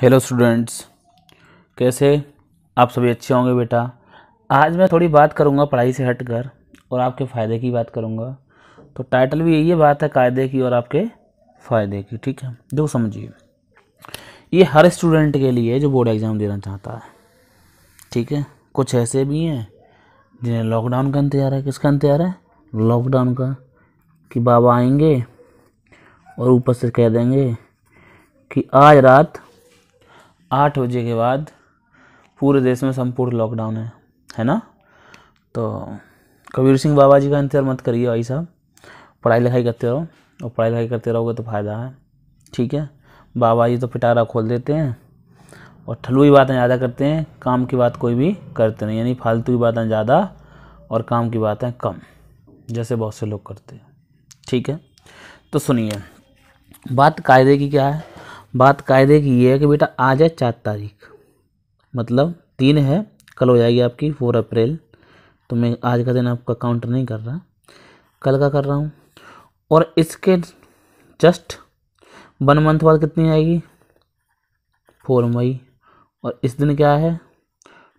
hello students कैसे आप सभी अच्छे होंगे बेटा आज मैं थोड़ी बात करूँगा पढ़ाई से हट कर और आपके फ़ायदे की बात करूँगा तो टाइटल भी यही बात है कायदे की और आपके फ़ायदे की ठीक है जो समझिए ये हर स्टूडेंट के लिए जो बोर्ड एग्ज़ाम देना चाहता है ठीक है कुछ ऐसे भी हैं जिन्हें लॉकडाउन का इंतजार है किसका इंतजार है लॉकडाउन का कि बाबा आएंगे और ऊपर से कह देंगे कि आज रात आठ बजे के बाद पूरे देश में संपूर्ण लॉकडाउन है है ना तो कबीर सिंह बाबा जी का इंतजार मत करिए भाई साहब पढ़ाई लिखाई करते रहो और पढ़ाई लिखाई करते रहोगे तो फ़ायदा है ठीक है बाबा जी तो पिटारा खोल देते हैं और ठलुई बातें ज़्यादा करते हैं काम की बात कोई भी करते नहीं यानी फालतू की बातें ज़्यादा और काम की बातें कम जैसे बहुत से लोग करते हैं ठीक है तो सुनिए बात कायदे की क्या है बात कायदे की ये है कि बेटा आज है चार तारीख मतलब तीन है कल हो जाएगी आपकी फोर अप्रैल तो मैं आज का दिन आपका काउंटर नहीं कर रहा कल का कर रहा हूँ और इसके जस्ट वन मंथ बाद कितनी आएगी फोर मई और इस दिन क्या है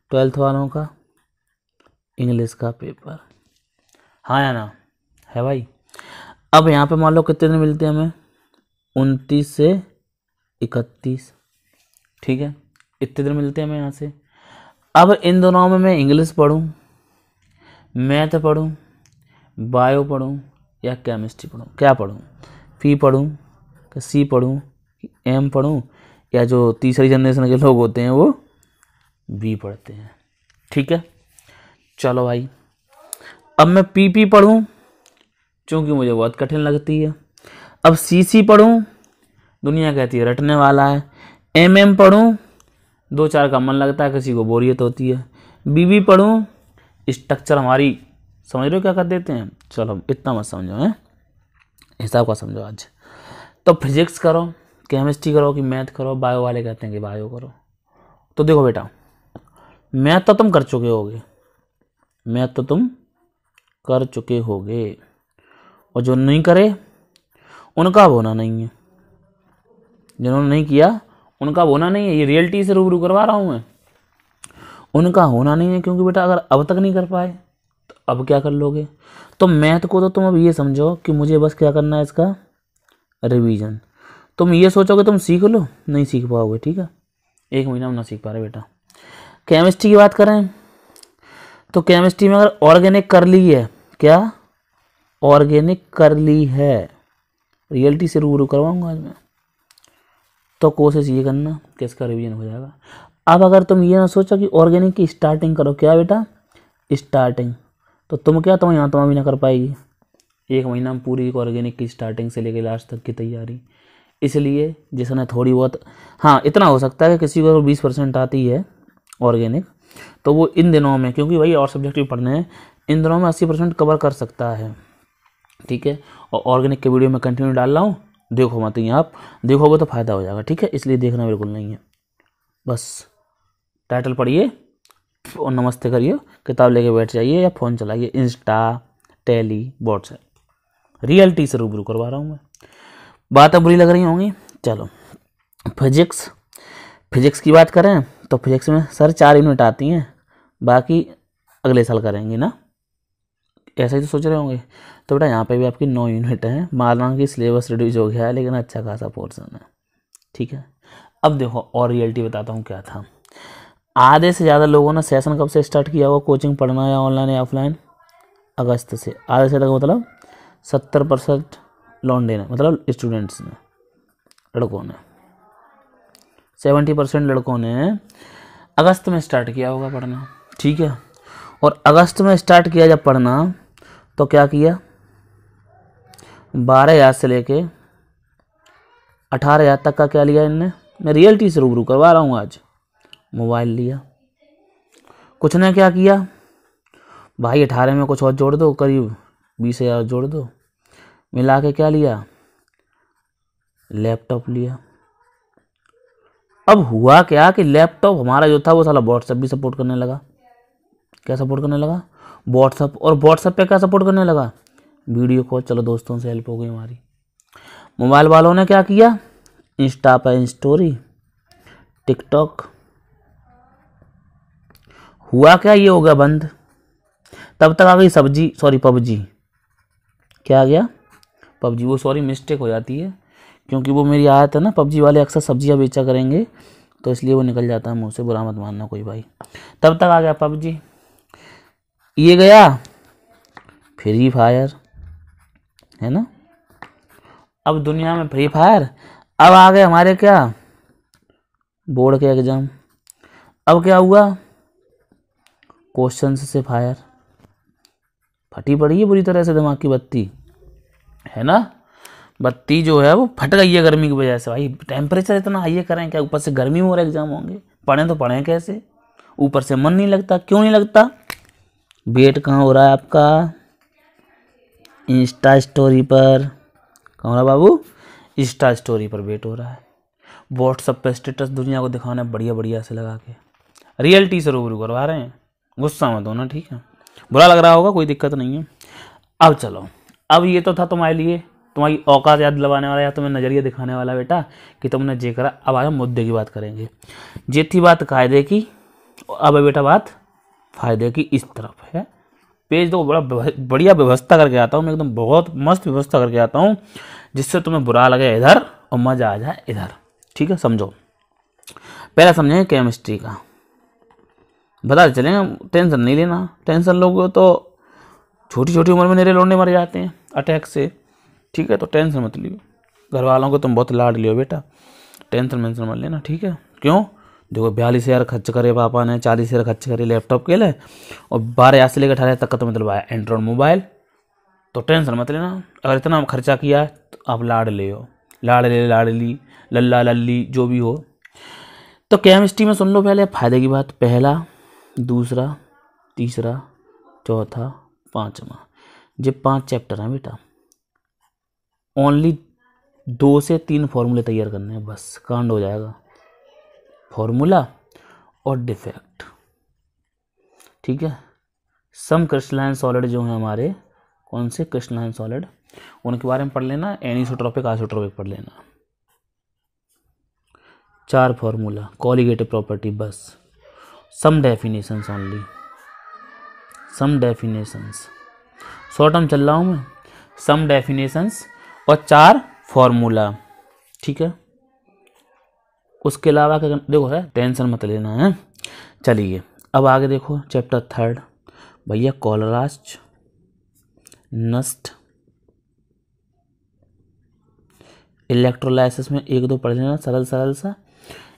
ट्वेल्थ वालों का इंग्लिश का पेपर हाँ या ना है भाई अब यहाँ पे मान लो कितने दिन मिलते हैं हमें उनतीस से इकतीस ठीक है इतने दिन मिलते हैं मैं यहाँ से अब इन दोनों में मैं इंग्लिश पढ़ूँ मैथ पढ़ूँ बायो पढ़ूँ या केमिस्ट्री पढ़ूँ क्या पढ़ूँ पी पढ़ूँ कि सी पढ़ूँ एम पढ़ूँ या जो तीसरी जनरेशन के लोग होते हैं वो बी पढ़ते हैं ठीक है चलो भाई अब मैं पी पी पढ़ूँ चूँकि मुझे बहुत कठिन लगती है अब सी सी पढ़ूँ दुनिया कहती है रटने वाला है एम एम पढ़ूँ दो चार का मन लगता है किसी को बोरियत होती है बी बी पढ़ूँ स्ट्रक्चर हमारी समझ रहे हो क्या कर देते हैं चलो इतना मत समझो हैं हिसाब का समझो आज तो फिजिक्स करो केमिस्ट्री करो कि मैथ करो बायो वाले कहते हैं कि बायो करो तो देखो बेटा मैथ तो तुम कर चुके होगे मैथ तो तुम कर चुके होगे और जो नहीं करे उनका होना नहीं है जिन्होंने नहीं किया उनका होना नहीं है ये रियलिटी से रूबरू करवा रहा हूँ मैं उनका होना नहीं है क्योंकि बेटा अगर अब तक नहीं कर पाए तो अब क्या कर लोगे तो मैथ को तो तुम अब ये समझो कि मुझे बस क्या करना है इसका रिवीजन तुम ये सोचोगे तुम सीख लो नहीं सीख पाओगे ठीक है एक महीना में ना सीख पा रहे बेटा केमिस्ट्री की बात करें तो केमिस्ट्री में अगर ऑर्गेनिक कर ली है क्या ऑर्गेनिक कर ली है रियलिटी से रूबरू करवाऊंगा आज मैं तो कोशिश ये करना कि इसका रिविजन हो जाएगा अब अगर तुम ये ना सोचो कि ऑर्गेनिक की स्टार्टिंग करो क्या बेटा स्टार्टिंग तो तुम क्या तुम यहाँ तुम भी ना कर पाएगी एक महीना में पूरी ऑर्गेनिक की स्टार्टिंग से लेकर लास्ट तक की तैयारी इसलिए जिसने थोड़ी बहुत हाँ इतना हो सकता है कि किसी को बीस परसेंट आती है ऑर्गेनिक तो वो इन दिनों में क्योंकि भाई और सब्जेक्ट भी पढ़ने हैं इन दिनों में अस्सी परसेंट कवर कर सकता है ठीक है और ऑर्गेनिक के वीडियो में कंटिन्यू डाल रहा हूँ देखो मत यहाँ आप देखोगे तो फायदा हो जाएगा ठीक है इसलिए देखना बिल्कुल नहीं है बस टाइटल पढ़िए और नमस्ते करिए किताब लेके बैठ जाइए या फ़ोन चलाइए इंस्टा टेली व्हाट्सएप रियलिटी से रूबरू करवा रहा हूँ मैं बातें बुरी लग रही होंगी चलो फिजिक्स फिजिक्स की बात करें तो फिजिक्स में सर चार यूनिट आती हैं बाकी अगले साल करेंगे ना ऐसा ही तो सोच रहे होंगे तो बेटा यहाँ पे भी आपकी नौ यूनिट है मालान की सिलेबस रिड्यूज हो गया है लेकिन अच्छा खासा पोर्सन है ठीक है अब देखो और रियलिटी बताता हूँ क्या था आधे से ज़्यादा लोगों ने सेशन कब से स्टार्ट किया हुआ कोचिंग पढ़ना या ऑनलाइन या ऑफलाइन अगस्त से आधे से ज़्यादा मतलब सत्तर परसेंट लॉन्डे ने मतलब स्टूडेंट्स ने लड़कों ने सेवेंटी परसेंट लड़कों ने अगस्त में स्टार्ट किया होगा पढ़ना ठीक है और अगस्त में स्टार्ट किया जब पढ़ना तो क्या किया बारह हजार से लेके अठारह हजार तक का क्या लिया इनने मैं रियलिटी से रूबरू करवा रहा हूँ आज मोबाइल लिया कुछ ने क्या किया भाई अठारह में कुछ और जोड़ दो करीब बीस हज़ार जोड़ दो मिला के क्या लिया लैपटॉप लिया अब हुआ क्या कि लैपटॉप हमारा जो था वो साला व्हाट्सएप भी सपोर्ट करने लगा क्या सपोर्ट करने लगा व्हाट्सअप और व्हाट्सअप पे क्या सपोर्ट करने लगा वीडियो कॉल चलो दोस्तों से हेल्प हो गई हमारी मोबाइल वालों ने क्या किया इंस्टा पर इंस्टोरी टिकटॉक हुआ क्या ये हो गया बंद तब तक आ गई सब्जी सॉरी पबजी क्या आ गया पबजी वो सॉरी मिस्टेक हो जाती है क्योंकि वो मेरी आदत है ना पबजी वाले अक्सर सब्जियाँ बेचा करेंगे तो इसलिए वो निकल जाता है मुँह से बुरा मत मानना कोई भाई तब तक आ गया पबजी ये गया फ्री फायर है ना अब दुनिया में फ्री फायर अब आ गए हमारे क्या बोर्ड के एग्ज़ाम अब क्या हुआ क्वेश्चन से फायर फटी पड़ी है बुरी तरह से दिमाग की बत्ती है ना बत्ती जो है वो फट गई है गर्मी की वजह से भाई टेम्परेचर इतना हाई करें क्या ऊपर से गर्मी में और एग्ज़ाम होंगे पढ़ें तो पढ़ें कैसे ऊपर से मन नहीं लगता क्यों नहीं लगता वेट कहाँ हो रहा है आपका इंस्टा स्टोरी पर कहाँ हो रहा बाबू इंस्टा स्टोरी पर वेट हो रहा है व्हाट्सअप पर स्टेटस दुनिया को दिखाना बढ़िया बढ़िया से लगा के रियलिटी से रूबरू करवा रहे हैं गुस्सा मत होना ठीक है बुरा लग रहा होगा कोई दिक्कत नहीं है अब चलो अब ये तो था तुम्हारे लिए तुम्हारी औकात याद दिलवाने वाला या तुम्हें नज़रिया दिखाने वाला बेटा कि तुमने जे करा अब आज मुद्दे की बात करेंगे जे थी बात कायदे की अब बेटा बात फायदे की इस तरफ है पेज तो बड़ा बढ़िया व्यवस्था करके आता हूँ मैं एकदम बहुत मस्त व्यवस्था करके आता हूँ जिससे तुम्हें बुरा लगे इधर और मज़ा आ जाए इधर ठीक है समझो पहला समझेंगे केमिस्ट्री का बता तो चलेंगे टेंशन नहीं लेना टेंशन लोग तो छोटी छोटी उम्र में मेरे लौटने मर जाते हैं अटैक से ठीक है तो टेंशन मत लियो घर वालों को तुम बहुत लाड लियो बेटा टेंशन वेंशन मत लेना ठीक है क्यों देखो बयालीस हज़ार खर्च करे पापा ने चालीस हज़ार खर्च करे लैपटॉप के लिए और बारह हज़ार से लेकर अठारह तक का तो मतलब आया एंड्रॉयड मोबाइल तो टेंशन मत लेना अगर इतना खर्चा किया है तो आप लाड़ ले हो लाड़ ले लाड़ली लल्ला लल्ली जो भी हो तो केमिस्ट्री में सुन लो पहले फ़ायदे की बात पहला दूसरा तीसरा चौथा पाँचवा ये पाँच चैप्टर हैं बेटा ओनली दो से तीन फॉर्मूले तैयार करने हैं बस कांड हो जाएगा फॉर्मूला और डिफेक्ट ठीक है सम क्रिस्टलाइन सॉलिड जो हैं हमारे कौन से क्रिस्टलाइन सॉलिड उनके बारे में पढ़ लेना एनिसोट्रॉपिक आइसोट्रॉपिक पढ़ लेना चार फॉर्मूला कॉलिगेटिव प्रॉपर्टी बस some definitions only some definitions short term चल रहा हूँ मैं सम डेफिनेशंस और चार फॉर्मूला ठीक है उसके अलावा क्या देखो है टेंशन मत लेना है चलिए अब आगे देखो चैप्टर थर्ड भैया कॉलराज नस्ट इलेक्ट्रोलाइसिस में एक दो पढ़ लेना सरल सरल सा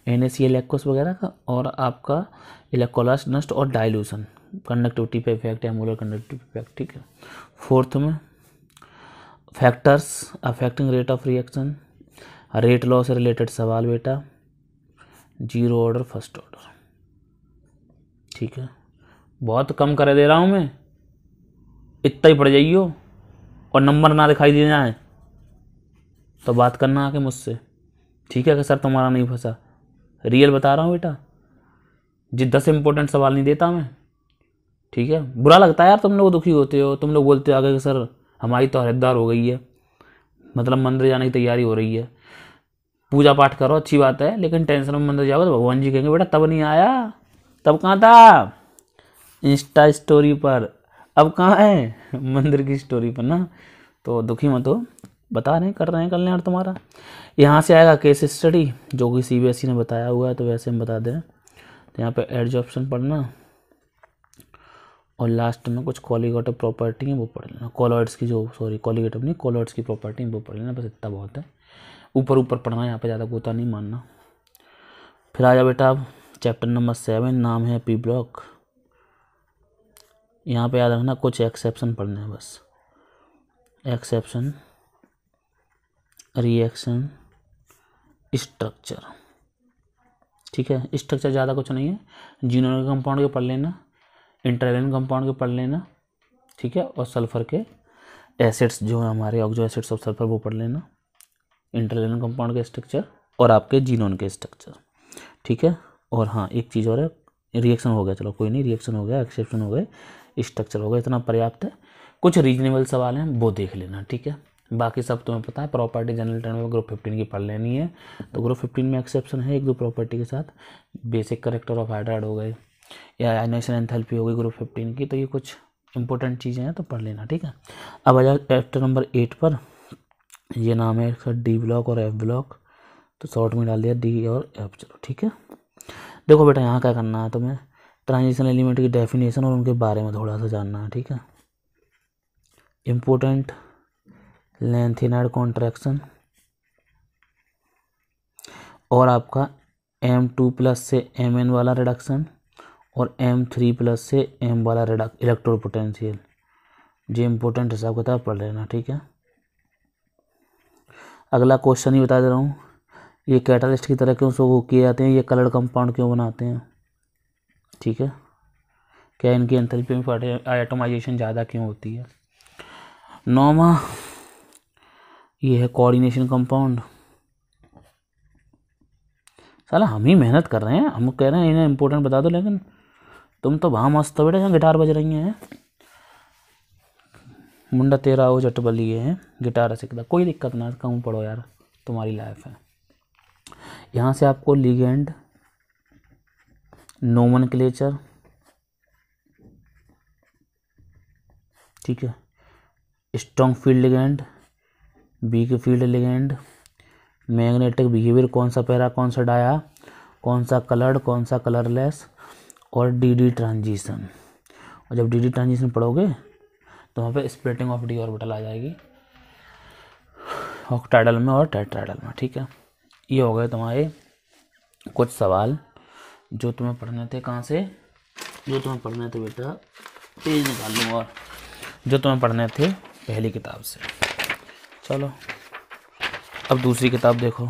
एन एस वगैरह का और आपका इलेक्ट्रोलास्ट नस्ट और डाइल्यूशन कंडक्टिविटी पे इफेक्ट है मोलर कंडक्टिविटी इफेक्ट ठीक है फोर्थ में factors affecting rate of reaction rate law से रिलेटेड सवाल बेटा जीरो ऑर्डर फर्स्ट ऑर्डर ठीक है बहुत कम कर दे रहा हूँ मैं इतना ही पड़ जाइयो और नंबर ना दिखाई दे जाए तो बात करना आके मुझसे ठीक है कि सर तुम्हारा नहीं फंसा रियल बता रहा हूँ बेटा जी दस इम्पोर्टेंट सवाल नहीं देता मैं ठीक है बुरा लगता है यार तुम लोग दुखी होते हो तुम लोग बोलते हो आगे कि सर हमारी तो हरदार हो गई है मतलब मंदिर जाने की तैयारी हो रही है पूजा पाठ करो अच्छी बात है लेकिन टेंशन में मंदिर जाओ तो भगवान जी कहेंगे बेटा तब नहीं आया तब कहाँ था इंस्टा स्टोरी पर अब कहाँ है मंदिर की स्टोरी पर ना तो दुखी मत हो बता रहे हैं कर रहे हैं कल्याण तुम्हारा यहाँ से आएगा केस स्टडी जो कि सीबीएसई e ने बताया हुआ है तो वैसे हम बता दें तो यहाँ पे एड ऑप्शन पढ़ना और लास्ट में कुछ कॉलीगेटिव प्रॉपर्टी है वो पढ़ लेना कॉलोइड्स की जो सॉरी कॉलीगेटिव नहीं कॉलोइड्स की प्रॉपर्टी वो पढ़ लेना बस इतना बहुत है ऊपर ऊपर पढ़ना यहाँ पे ज़्यादा गोता नहीं मानना फिर आ जाओ बेटा आप चैप्टर नंबर सेवन नाम है पी ब्लॉक यहाँ पे याद रखना कुछ एक्सेप्शन पढ़ने हैं बस एक्सेप्शन रिएक्शन स्ट्रक्चर ठीक है स्ट्रक्चर ज़्यादा कुछ नहीं है जीनोनिक कंपाउंड के पढ़ लेना इंटरवेन कंपाउंड के पढ़ लेना ठीक है और सल्फ़र के एसिड्स जो है हमारे ऑक्जो एसिड्स ऑफ सल्फ़र वो पढ़ लेना इंटरलेन कंपाउंड का स्ट्रक्चर और आपके जीनोन के स्ट्रक्चर ठीक है और हाँ एक चीज़ और है रिएक्शन हो गया चलो कोई नहीं रिएक्शन हो गया एक्सेप्शन हो गए स्ट्रक्चर हो गया इतना पर्याप्त है कुछ रीजनेबल सवाल हैं वो देख लेना ठीक है बाकी सब तुम्हें पता है प्रॉपर्टी जनरल टर्म में ग्रुप फिफ्टीन की पढ़ लेनी है तो ग्रुप फिफ्टीन में एक्सेप्शन है एक दो प्रॉपर्टी के साथ बेसिक करेक्टर ऑफ हाइड्राइड हो गए या आइनाइसन एंथेल्पी हो गई ग्रुप फिफ्टीन की तो ये कुछ इंपॉर्टेंट चीज़ें हैं तो पढ़ लेना ठीक है अब आ जाओ चैप्टर नंबर एट पर ये नाम है इसका डी ब्लॉक और एफ ब्लॉक तो शॉर्ट में डाल दिया डी और एफ चलो ठीक है देखो बेटा यहाँ क्या करना है तुम्हें ट्रांजिशन एलिमेंट की डेफिनेशन और उनके बारे में थोड़ा सा जानना है ठीक है इम्पोर्टेंट लेंथिनाइड कॉन्ट्रैक्शन और आपका एम टू प्लस से एम एन वाला रिडक्शन और एम थ्री प्लस से एम वाला रिडक् इलेक्ट्रोपोटेंशियल जो इम्पोर्टेंट हिसाब किताब पढ़ लेना ठीक है अगला क्वेश्चन ही बता दे रहा हूँ ये कैटलिस्ट की तरह क्यों वो किए जाते हैं ये कलर कंपाउंड क्यों बनाते हैं ठीक है क्या इनकी एंथेल्पी में आइटमाइजेशन ज़्यादा क्यों होती है नौवा ये है कोऑर्डिनेशन कंपाउंड साला हम ही मेहनत कर रहे हैं हम कह रहे हैं इन्हें इम्पोर्टेंट बता दो लेकिन तुम तो वहाँ मस्त हो बेटा जहाँ गिटार बज रही हैं मुंडा तेरा हो जट बलिए हैं गिटार सीखता कोई दिक्कत ना कहूँ पढ़ो यार तुम्हारी लाइफ है यहाँ से आपको लीगेंड नोमन क्लेचर ठीक है strong field ligand weak field ligand magnetic behaviour कौन सा पैरा कौन सा डाया कौन सा कलर्ड कौन सा कलरलेस और डी डी ट्रांजिशन और जब डी डी ट्रांजिशन पढ़ोगे तो वहाँ पे स्प्लिटिंग ऑफ डी ऑर्बिटल आ जाएगी ऑक्टाइडल में और टेट्राइडल में ठीक है ये हो गए तुम्हारे कुछ सवाल जो तुम्हें पढ़ने थे कहाँ से जो तुम्हें पढ़ने थे बेटा पेज निकाल लूँ और जो तुम्हें पढ़ने थे पहली किताब से चलो अब दूसरी किताब देखो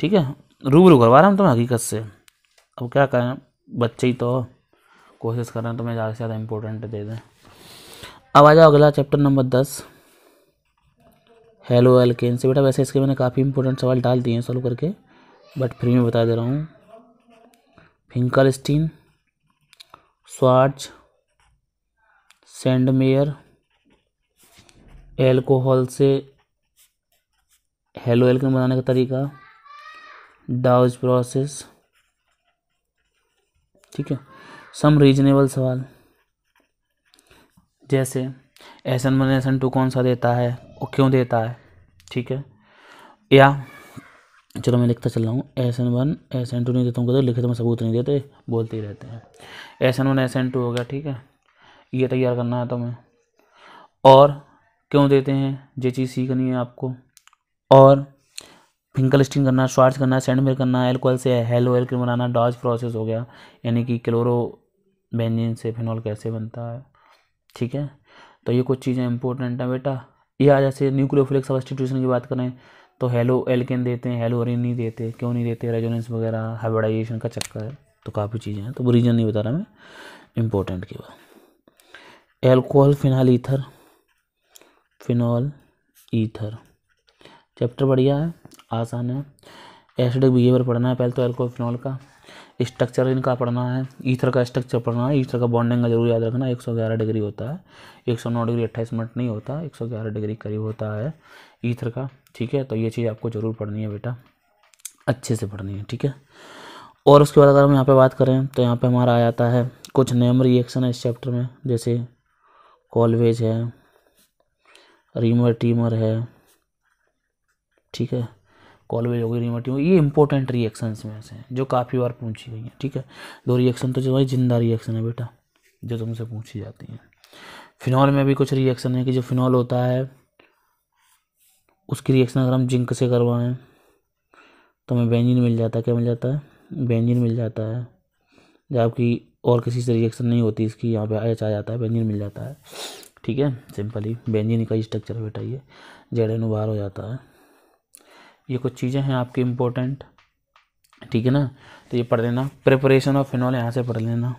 ठीक है रूबरू करवा रहा हूँ तुम्हें हकीकत से अब क्या करें बच्चे ही तो कोशिश कर रहे हैं तुम्हें ज़्यादा से ज़्यादा इम्पोर्टेंट दे दें अब आ जाओ अगला चैप्टर नंबर दस हेलो एल्केन से बेटा वैसे इसके मैंने काफ़ी इंपॉर्टेंट सवाल डाल दिए हैं सॉल्व करके बट फिर मैं बता दे रहा हूँ फिंकल स्टीन स्वाच सेंडमेयर एल्कोहल से हेलो एल्केन बनाने का तरीका डाउज प्रोसेस ठीक है सम रीजनेबल सवाल जैसे S N one S N two कौन सा देता है और क्यों देता है ठीक है या चलो मैं लिखता चल रहा हूँ S N one S N two नहीं देता हूँ कहते लिखे तो मैं सबूत नहीं देते बोलते ही रहते हैं S N one S N two हो गया ठीक है ये तैयार करना है तुम्हें और क्यों देते हैं ये चीज़ सीखनी है आपको और फिंगर लिस्टिंग करना शॉर्ट्स करना मेर करना एल्कोल से हेलो ऑयल बनाना डॉज प्रोसेस हो गया यानी कि क्लोरो बेंजिन से फिनॉल कैसे बनता है ठीक है तो ये कुछ चीज़ें इंपॉर्टेंट हैं बेटा या जैसे न्यूक्लियोफिलिक सब्सटीट्यूशन की बात करें तो हेलो एल्केन देते हैं हेलो ओरिन नहीं देते क्यों नहीं देते रेजोनेंस वगैरह हाइब्रिडाइजेशन का चक्कर है तो काफ़ी चीज़ें हैं तो वो रीज़न नहीं बता रहा मैं इम्पोर्टेंट के बाद alcohol phenol ether phenol ether chapter बढ़िया है आसान है एसिडिक बिहेवियर पढ़ना है पहले तो एल्कोहल फिनॉल का स्ट्रक्चर इनका पढ़ना है ईथर का स्ट्रक्चर पढ़ना है ईथर का बॉन्डिंग का जरूर याद रखना एक सौ ग्यारह डिग्री होता है एक सौ नौ डिग्री अट्ठाईस मिनट नहीं होता एक सौ ग्यारह डिग्री करीब होता है ईथर का ठीक है तो ये चीज़ आपको ज़रूर पढ़नी है बेटा अच्छे से पढ़नी है ठीक है और उसके बाद अगर हम यहाँ पर बात करें तो यहाँ पर हमारा आ जाता है कुछ नेम रिएक्शन है इस चैप्टर में जैसे कॉलवेज है रीमर टीमर है ठीक है कॉलवेज हो गई रिमोटी ये इंपॉर्टेंट रिएक्शंस में से हैं जो काफ़ी बार पूछी गई हैं ठीक है दो रिएक्शन तो जो है जिंदा रिएक्शन है बेटा जो तुमसे पूछी जाती हैं फिनॉल में भी कुछ रिएक्शन है कि जो फिनॉल होता है उसकी रिएक्शन अगर हम जिंक से करवाएं तो हमें बेंजिन मिल जाता है क्या मिल जाता है बेंजिन मिल जाता है जबकि और किसी से रिएक्शन नहीं होती इसकी यहाँ पे एच आ जाता है बेंजिन मिल जाता है ठीक है सिंपली बेंजिन का स्ट्रक्चर बेटा ये जेड बाहर हो जाता है ये कुछ चीज़ें हैं आपकी इम्पोर्टेंट ठीक है ना तो ये पढ़ लेना प्रिपरेशन ऑफ फिनॉल यहाँ से पढ़ लेना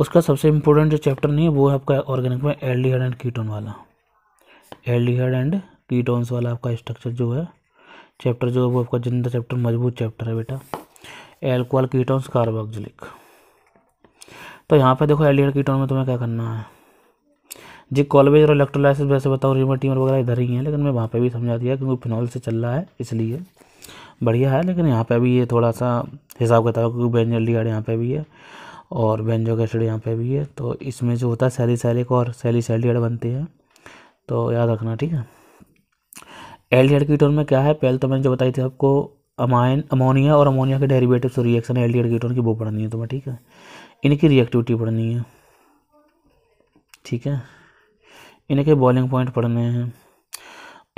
उसका सबसे इम्पोर्टेंट जो चैप्टर नहीं है वो है आपका ऑर्गेनिक में एल्डिहाइड एंड कीटोन वाला एल्डिहाइड एंड कीटोन्स वाला आपका स्ट्रक्चर जो है चैप्टर जो है वो आपका जिंदा चैप्टर मजबूत चैप्टर है बेटा एल्कोहल कीटोन्स कार्बोक्जिलिक तो यहाँ पे देखो एल्डिहाइड कीटोन में तुम्हें क्या करना है जी कॉलवेज और इलेक्ट्रोलाइसिस वैसे बताओ रिमर टीमर वगैरह इधर ही हैं लेकिन मैं वहाँ पे भी समझा दिया क्योंकि फिनॉल से चल रहा है इसलिए बढ़िया है लेकिन यहाँ पे भी ये थोड़ा सा हिसाब किताब क्योंकि बेंजल डीआड यहाँ पे भी है और बेंजो कैसेड यहाँ पर भी है तो इसमें जो होता है सैली सैलिक और सैली सैलियड बनते हैं तो याद रखना ठीक है एल डी कीटोन में क्या है पहले तो मैंने जो बताई थी आपको अमाइन अमोनिया और अमोनिया के डेरिवेटिव से रिएक्शन एल डी कीटोन की वो पढ़नी है तो मैं ठीक है इनकी रिएक्टिविटी पढ़नी है ठीक है इनके बॉइलिंग पॉइंट पढ़ने हैं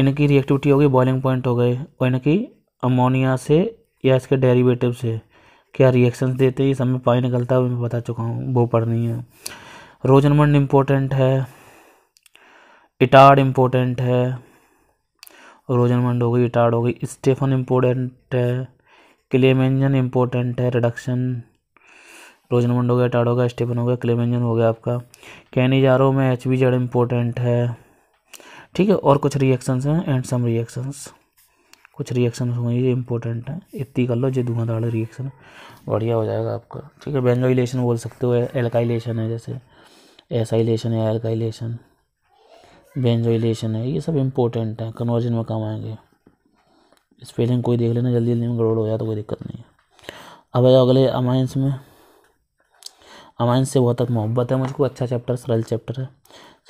इनकी रिएक्टिविटी होगी बॉइलिंग पॉइंट हो गए और इनकी अमोनिया से या इसके डेरिवेटिव से क्या रिएक्शन देते हैं ये सब में पाई निकलता है मैं बता चुका हूँ वो पढ़नी है रोजनमंड इम्पोर्टेंट है इटार्ड इम्पोर्टेंट है रोजनमंड हो गई इटार्ड हो गई स्टेफन इम्पोर्टेंट है क्लेमेंजन इम्पोर्टेंट है रिडक्शन रोजनमंड हो गया टाडो हो गया हो गया क्लेम इंजन हो गया आपका कैनिजारो में एच बी जेड इम्पोर्टेंट है ठीक है और कुछ रिएक्शंस हैं एंड सम रिएक्शंस कुछ रिएक्शन होंगे ये इंपॉर्टेंट है इतनी कर लो जो धुआंधार रिएक्शन बढ़िया हो जाएगा आपका ठीक है बेंजोइलेशन बोल सकते हो एल्काइलेशन है जैसे एसाइलेशन या एल्काइलेशन बेंजोइलेशन है ये सब इंपॉर्टेंट है कन्वर्जन में काम आएंगे स्पेलिंग कोई देख लेना जल्दी जल्दी में गड़बड़ हो जाए तो कोई दिक्कत नहीं है अब अगले अमाइंस में अमाइंस से बहुत मोहब्बत है मुझको अच्छा चैप्टर सरल चैप्टर है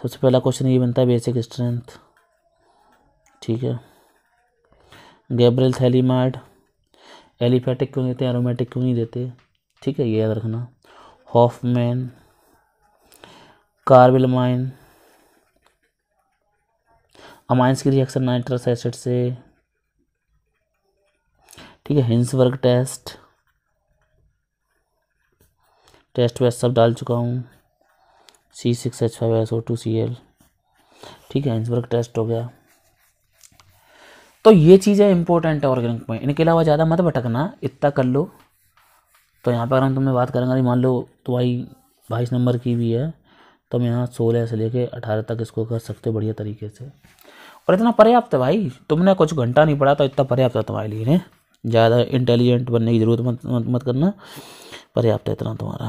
सबसे पहला क्वेश्चन ये बनता है बेसिक स्ट्रेंथ ठीक है गैब्रियल थैलीमार्ड एलिफेटिक क्यों देते हैं एरोमेटिक क्यों नहीं देते ठीक है ये याद रखना हॉफमैन कार्बिलमाइन अमाइंस की रिएक्शन नाइट्रस एसिड से ठीक है हिंसवर्ग टेस्ट टेस्ट वेस्ट सब डाल चुका हूँ C six H five S O two C L ठीक है इंसबर्ग टेस्ट हो गया तो ये चीज़ें इंपॉर्टेंट है ऑर्गेनिक में इनके अलावा ज़्यादा मत भटकना इतना कर लो तो यहाँ पर हम तुम्हें बात करेंगे मान लो तुम्हारी तो बाईस नंबर की भी है तुम तो यहाँ सोलह से लेके अठारह तक इसको कर सकते हो बढ़िया तरीके से और इतना पर्याप्त है भाई तुमने कुछ घंटा नहीं पढ़ा तो इतना पर्याप्त है तुम्हारे लिए ज़्यादा इंटेलिजेंट बनने की ज़रूरत मत मत करना पर्याप्त है इतना तुम्हारा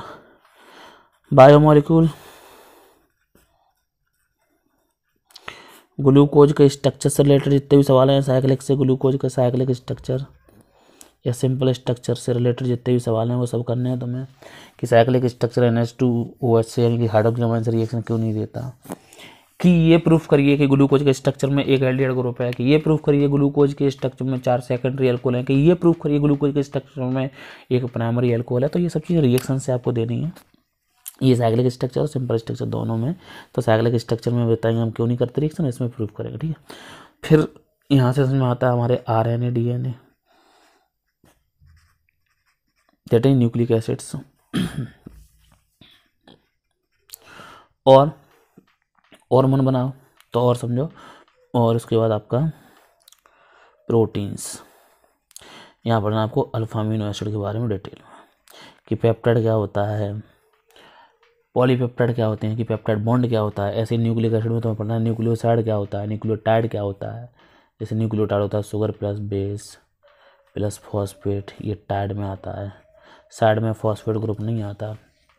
बायोमोलिक्यूल ग्लूकोज के स्ट्रक्चर से रिलेटेड जितने भी सवाल हैं साइकिलिक से ग्लूकोज के साइकिलिक स्ट्रक्चर या सिंपल स्ट्रक्चर से रिलेटेड जितने भी सवाल हैं वो सब करने हैं तुम्हें कि cyclic structure N S two O S से यानी कि हाइड्रोक्लोमाइन से रिएक्शन क्यों नहीं देता कि ये प्रूफ करिए कि ग्लूकोज के स्ट्रक्चर में एक एल्डिहाइड ग्रुप है कि ये प्रूफ करिए ग्लूकोज के स्ट्रक्चर में चार सेकेंडरी एल्कोल है कि ये प्रूफ करिए ग्लूकोज के स्ट्रक्चर में एक प्राइमरी एल्कोल है तो ये सब चीज रिएक्शन से आपको देनी है ये साइक्लिक स्ट्रक्चर और सिंपल स्ट्रक्चर दोनों में तो साइक्लिक स्ट्रक्चर में बताएंगे हम क्यों नहीं करते रिएक्शन इसमें प्रूफ करेंगे ठीक है फिर यहाँ से समझ में आता है हमारे R N A D N A nucleic acids और और मन बनाओ तो और समझो और उसके बाद आपका प्रोटीन्स यहाँ पढ़ना आपको अल्फा अमीनो एसिड के बारे में डिटेल में कि पेप्टाइड क्या होता है पॉलीपेप्टाइड क्या होते हैं कि पेप्टाइड बॉन्ड क्या होता है ऐसे न्यूक्लिक एसिड में तुम्हें पढ़ना है न्यूक्लियोसाइड क्या होता है न्यूक्लियोटाइड क्या होता है जैसे न्यूक्लियोटाइड होता है sugar plus base plus phosphate ये टाइड में आता है साइड में फॉस्फेट ग्रुप नहीं आता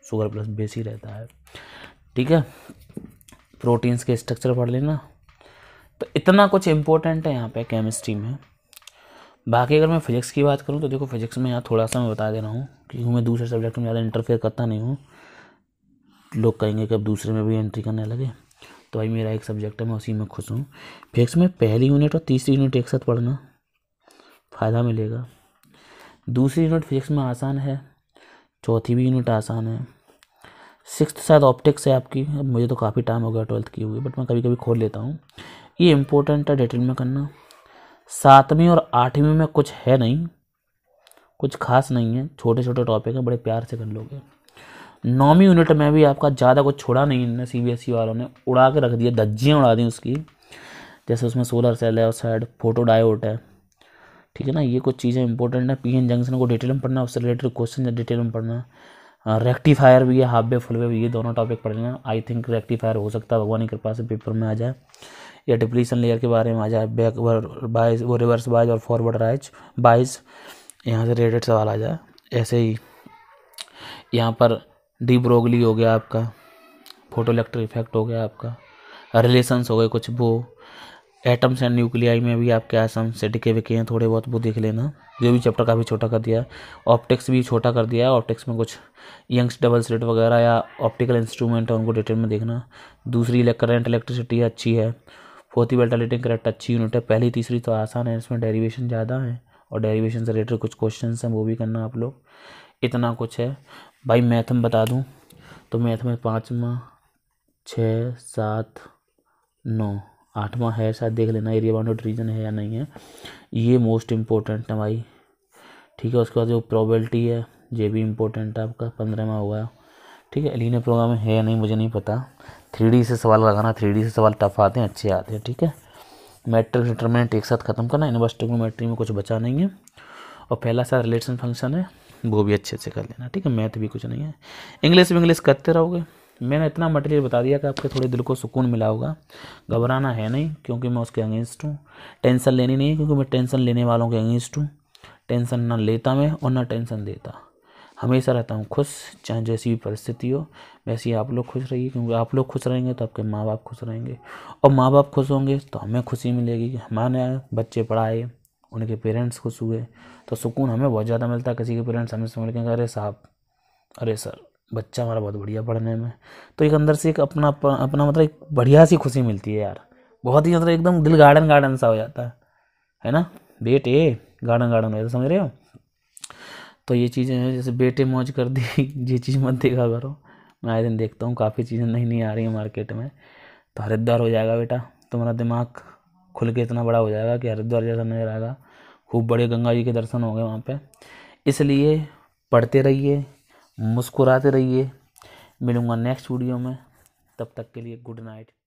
शुगर प्लस बेस ही रहता है ठीक है प्रोटीन्स के स्ट्रक्चर पढ़ लेना तो इतना कुछ इम्पोर्टेंट है यहाँ पे केमिस्ट्री में बाकी अगर मैं फिजिक्स की बात करूँ तो देखो फिजिक्स में यहाँ थोड़ा सा मैं बता दे रहा हूँ क्योंकि मैं दूसरे सब्जेक्ट में ज़्यादा इंटरफेयर करता नहीं हूँ लोग कहेंगे कि अब दूसरे में भी एंट्री करने लगे तो भाई मेरा एक सब्जेक्ट है मैं उसी में खुश हूँ फिजिक्स में पहली यूनिट और तीसरी यूनिट एक साथ पढ़ना फ़ायदा मिलेगा दूसरी यूनिट फिजिक्स में आसान है चौथी भी यूनिट आसान है सिक्स शायद ऑप्टिक्स है आपकी अब मुझे तो काफ़ी टाइम हो गया ट्वेल्थ की हुई बट मैं कभी कभी खोल लेता हूँ ये इम्पोर्टेंट है डिटेल में करना सातवीं और आठवीं में कुछ है नहीं कुछ खास नहीं है छोटे छोटे टॉपिक हैं बड़े प्यार से कर लोगे नौवीं यूनिट में भी आपका ज़्यादा कुछ छोड़ा नहीं है सी बी एस ई वालों ने उड़ा के रख दिया धज्जियाँ उड़ा दी उसकी जैसे उसमें सोलर सेल है और साइड फोटो डायोट है ठीक है ना ये कुछ चीज़ें इंपॉर्टेंट है पी एन जंक्शन को डिटेल में पढ़ना उससे रिलेटेड क्वेश्चन डिटेल में पढ़ना रेक्टिफायर हाँ, भी है हाफ वे फुल वे भी ये दोनों टॉपिक पढ़ लेना आई थिंक रेक्टिफायर हो सकता है भगवान की कृपा से पेपर में आ जाए या डिप्लीसन लेयर के बारे में आ जाए बैक बाइज वो रिवर्स बाइज और फॉरवर्ड राइज बाइज यहाँ से रिलेटेड सवाल आ जाए ऐसे ही यहाँ पर डी ब्रोगली हो गया आपका फोटो इलेक्ट्रिक इफेक्ट हो गया आपका रिलेशंस हो गए कुछ वो एटम्स एंड न्यूक्लियाई में भी आपके आसम से डिके विके हैं थोड़े बहुत वो देख लेना जो भी चैप्टर काफ़ी छोटा कर दिया है ऑप्टिक्स भी छोटा कर दिया है ऑप्टिक्स में कुछ यंग्स डबल स्लिट वगैरह या ऑप्टिकल इंस्ट्रूमेंट है उनको डिटेल में देखना दूसरी करंट इलेक्ट्रिसिटी अच्छी है फोर्थी बेल्ट करेक्ट अच्छी यूनिट है पहली तीसरी तो आसान है इसमें डेरीवेशन ज़्यादा है और डेरीवेशन से रिलेटेड कुछ क्वेश्चन हैं वो भी करना आप लोग इतना कुछ है भाई मैथ में बता दूँ तो मैथ में पाँचवा छः सात नौ आठवां है शायद देख लेना एरिया बाउंडेड रीजन है या नहीं है ये मोस्ट इम्पोर्टेंट है भाई ठीक है उसके बाद जो प्रोबेबिलिटी है ये भी इम्पोर्टेंट है आपका पंद्रहवा हुआ ठीक है लीनियर प्रोग्राम है या नहीं मुझे नहीं पता थ्री से सवाल लगाना थ्री से सवाल टफ आते हैं अच्छे आते हैं ठीक है मैट्रिक डिटर्मिनेंट एक साथ ख़त्म करना यूनिवर्सिटी में मैट्रिक में कुछ बचा नहीं है और पहला सा रिलेशन फंक्शन है वो भी अच्छे से कर लेना ठीक है मैथ भी कुछ नहीं है इंग्लिश भी इंग्लिश करते रहोगे मैंने इतना मटेरियल बता दिया कि आपके थोड़े दिल को सुकून मिला होगा घबराना है नहीं क्योंकि मैं उसके अगेंस्ट हूँ टेंशन लेनी नहीं क्योंकि मैं टेंशन लेने वालों के अगेंस्ट हूँ टेंशन ना लेता मैं और ना टेंशन देता हमेशा रहता हूँ खुश चाहे जैसी भी परिस्थिति हो वैसी आप लोग खुश रहिए क्योंकि आप लोग खुश रहेंगे तो आपके माँ बाप खुश रहेंगे और माँ बाप खुश होंगे तो हमें खुशी मिलेगी हमारे बच्चे पढ़ाए उनके पेरेंट्स खुश हुए तो सुकून हमें बहुत ज़्यादा मिलता है किसी के पेरेंट्स हमें समझ के अरे साहब अरे सर बच्चा हमारा बहुत बढ़िया पढ़ने में तो एक अंदर से एक अपना अपना मतलब एक बढ़िया सी खुशी मिलती है यार बहुत ही मतलब एकदम दिल गार्डन गार्डन सा हो जाता है है ना बेटे गार्डन गार्डन हो जाता समझ रहे हो तो ये चीज़ें हैं जैसे बेटे मौज कर दी ये चीज़ मत देखा करो मैं आए दिन देखता हूँ काफ़ी चीज़ें नहीं नहीं आ रही हैं मार्केट में तो हरिद्वार हो जाएगा बेटा तुम्हारा दिमाग खुल के इतना बड़ा हो जाएगा कि हरिद्वार जैसा नजर आएगा खूब बड़े गंगा जी के दर्शन हो गए वहाँ पर इसलिए पढ़ते रहिए मुस्कुराते रहिए मिलूँगा नेक्स्ट वीडियो में तब तक के लिए गुड नाइट